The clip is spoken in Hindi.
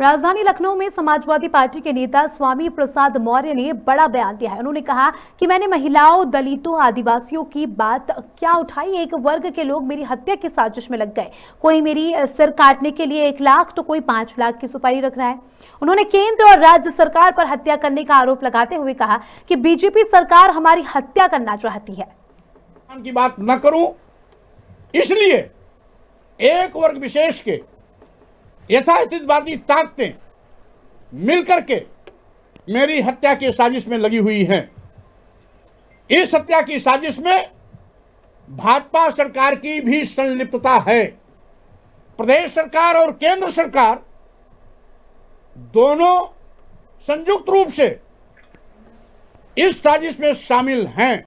राजधानी लखनऊ में समाजवादी पार्टी के नेता स्वामी प्रसाद मौर्य ने बड़ा बयान दिया है उन्होंने कहा कि मैंने महिलाओं दलितों आदिवासियों की बात क्या उठाई एक वर्ग के लोग मेरी हत्या की साजिश में लग गए कोई मेरी सिर काटने के लिए एक लाख तो कोई पांच लाख की सुपारी रख रहा है उन्होंने केंद्र और राज्य सरकार पर हत्या करने का आरोप लगाते हुए कहा कि बीजेपी सरकार हमारी हत्या करना चाहती है की बात न करूं इसलिए एक वर्ग विशेष के यथास्थित वादी ताकतें मिलकर के मेरी हत्या की साजिश में लगी हुई हैं इस हत्या की साजिश में भाजपा सरकार की भी संलिप्तता है प्रदेश सरकार और केंद्र सरकार दोनों संयुक्त रूप से इस साजिश में शामिल हैं